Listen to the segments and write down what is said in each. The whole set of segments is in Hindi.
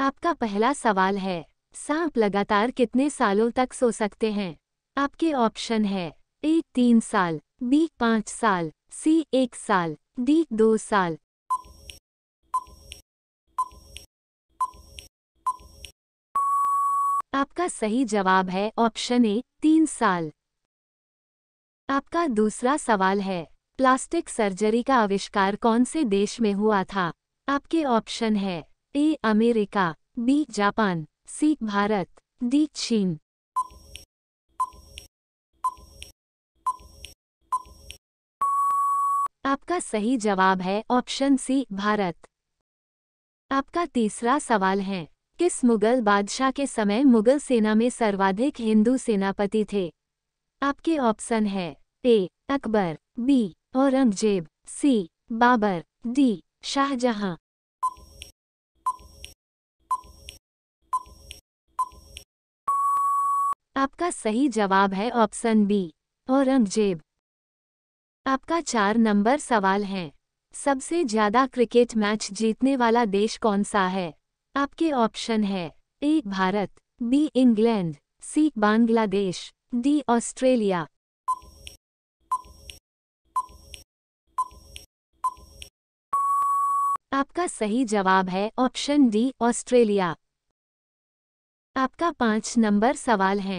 आपका पहला सवाल है सांप लगातार कितने सालों तक सो सकते हैं आपके ऑप्शन है ए तीन साल बी पाँच साल सी एक साल डी दो साल आपका सही जवाब है ऑप्शन ए तीन साल आपका दूसरा सवाल है प्लास्टिक सर्जरी का आविष्कार कौन से देश में हुआ था आपके ऑप्शन है A America B Japan C Bharat D चीन आपका सही जवाब है ऑप्शन सी भारत आपका तीसरा सवाल है किस मुगल बादशाह के समय मुगल सेना में सर्वाधिक हिंदू सेनापति थे आपके ऑप्शन है A Akbar B Aurangzeb C Babur D Shahjahan आपका सही जवाब है ऑप्शन बी औरंगजेब आपका चार नंबर सवाल है सबसे ज्यादा क्रिकेट मैच जीतने वाला देश कौन सा है आपके ऑप्शन है A Bharat B England C Bangladesh D Australia आपका सही जवाब है ऑप्शन डी ऑस्ट्रेलिया आपका पांच नंबर सवाल है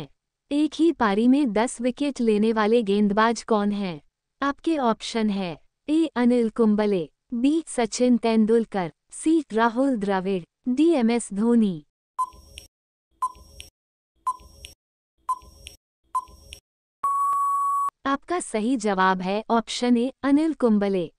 एक ही पारी में दस विकेट लेने वाले गेंदबाज कौन हैं आपके ऑप्शन है A Anil Kumble B Sachin Tendulkar C Rahul Dravid D M S Dhoni आपका सही जवाब है ऑप्शन ए अनिल कुंबले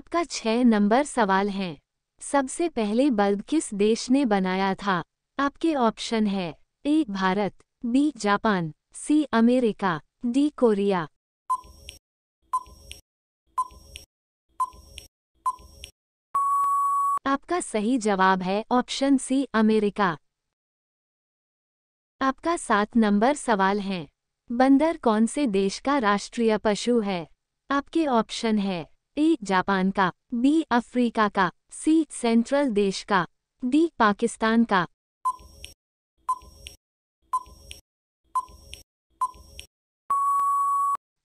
आपका छह नंबर सवाल है सबसे पहले बल्ब किस देश ने बनाया था आपके ऑप्शन है A Bharat B Japan C America D Korea आपका सही जवाब है ऑप्शन सी अमेरिका आपका सात नंबर सवाल है बंदर कौन से देश का राष्ट्रीय पशु है आपके ऑप्शन है ए जापान का बी अफ्रीका का सी सेंट्रल देश का डी पाकिस्तान का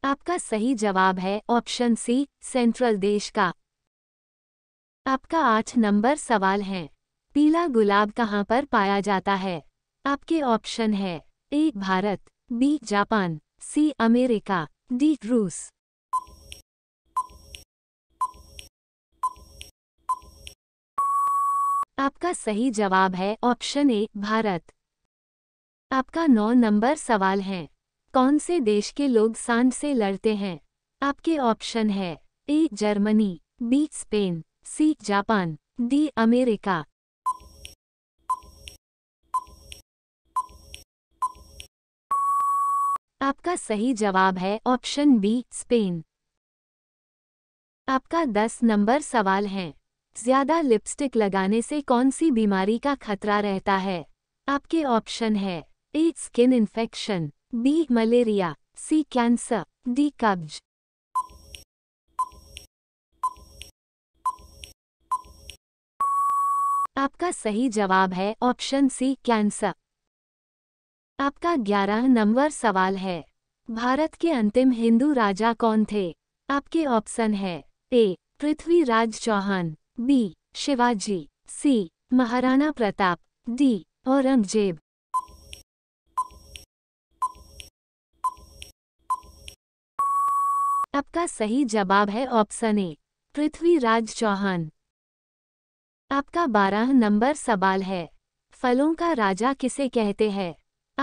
आपका सही जवाब है ऑप्शन सी सेंट्रल देश का आपका आठ नंबर सवाल है पीला गुलाब कहाँ पर पाया जाता है आपके ऑप्शन है A Bharat B Japan C America D रूस आपका सही जवाब है ऑप्शन ए भारत आपका नौ नंबर सवाल है कौन से देश के लोग सांड से लड़ते हैं आपके ऑप्शन है A Germany B Spain C Japan D America आपका सही जवाब है ऑप्शन बी स्पेन आपका दस नंबर सवाल है ज्यादा लिपस्टिक लगाने से कौन सी बीमारी का खतरा रहता है आपके ऑप्शन है A skin infection B malaria C cancer D कब्ज आपका सही जवाब है ऑप्शन सी कैंसर आपका ग्यारह नंबर सवाल है भारत के अंतिम हिंदू राजा कौन थे आपके ऑप्शन है A Prithviraj Chauhan B Shivaji C Maharana Pratap D Aurangzeb आपका सही जवाब है ऑप्शन ए पृथ्वीराज चौहान आपका बारह नंबर सवाल है फलों का राजा किसे कहते हैं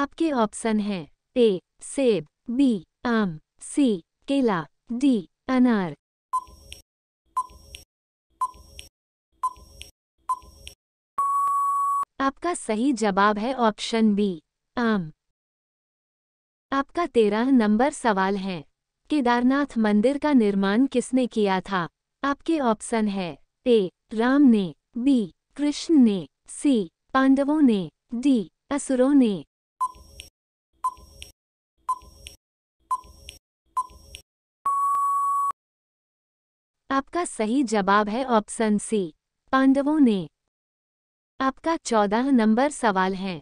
आपके ऑप्शन हैं ए सेब बी आम सी केला डी अनार आपका सही जवाब है ऑप्शन बी आम आपका तेरह नंबर सवाल है केदारनाथ मंदिर का निर्माण किसने किया था आपके ऑप्शन है ए राम ने बी कृष्ण ने सी पांडवों ने डी असुरों ने आपका सही जवाब है ऑप्शन सी पांडवों ने आपका चौदह नंबर सवाल है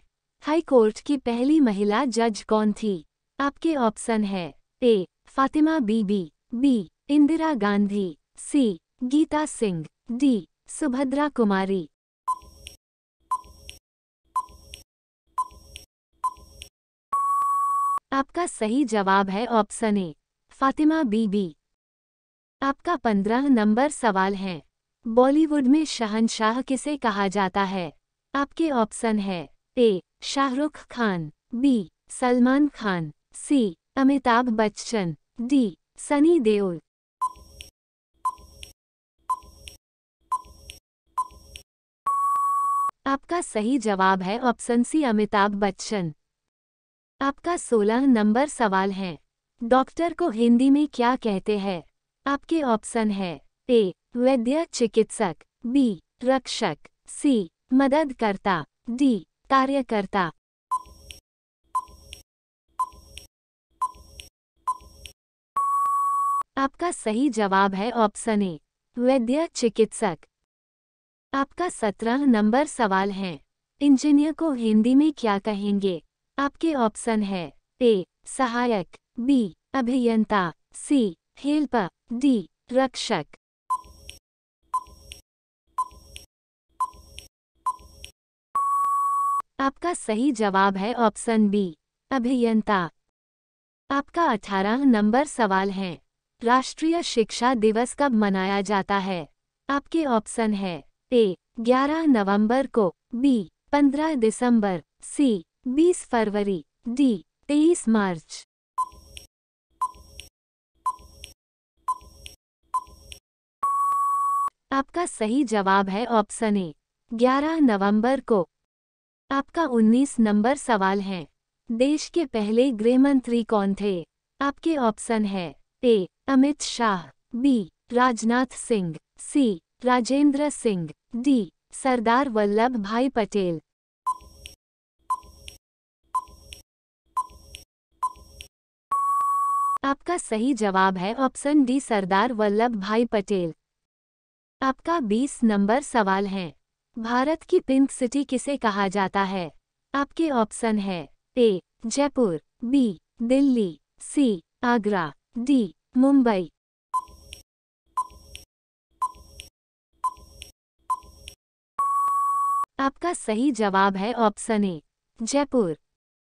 हाई कोर्ट की पहली महिला जज कौन थी आपके ऑप्शन है A Fatima Bibi B Indira Gandhi C Geeta Singh D Subhadra Kumari आपका सही जवाब है ऑप्शन ए फातिमा बीबी आपका पंद्रह नंबर सवाल है बॉलीवुड में शहनशाह किसे कहा जाता है आपके ऑप्शन है A Shahrukh Khan B Salman Khan C Amitabh Bachchan D Sunny Deol आपका सही जवाब है ऑप्शन सी अमिताभ बच्चन आपका सोलह नंबर सवाल है डॉक्टर को हिंदी में क्या कहते हैं आपके ऑप्शन है ए वैद्य चिकित्सक बी रक्षक सी मददकर्ता डी कार्यकर्ता आपका सही जवाब है ऑप्शन ए वैद्य चिकित्सक आपका सत्रह नंबर सवाल है इंजीनियर को हिंदी में क्या कहेंगे आपके ऑप्शन है ए सहायक बी अभियंता सी हेल्प डी रक्षक आपका सही जवाब है ऑप्शन बी अभियंता आपका अठारह नंबर सवाल है राष्ट्रीय शिक्षा दिवस कब मनाया जाता है आपके ऑप्शन है ए 11 नवंबर को बी 15 दिसंबर सी 20 फरवरी डी 23 मार्च आपका सही जवाब है ऑप्शन ए 11 नवंबर को आपका 19 नंबर सवाल है देश के पहले गृह मंत्री कौन थे आपके ऑप्शन है A Amit Shah B Rajnath Singh C Rajendra Singh D Sardar Vallabh Bhai Patel आपका सही जवाब है ऑप्शन डी सरदार वल्लभ भाई पटेल आपका 20 नंबर सवाल है भारत की पिंक सिटी किसे कहा जाता है आपके ऑप्शन है A Jaipur B Delhi C Agra D Mumbai आपका सही जवाब है ऑप्शन ए जयपुर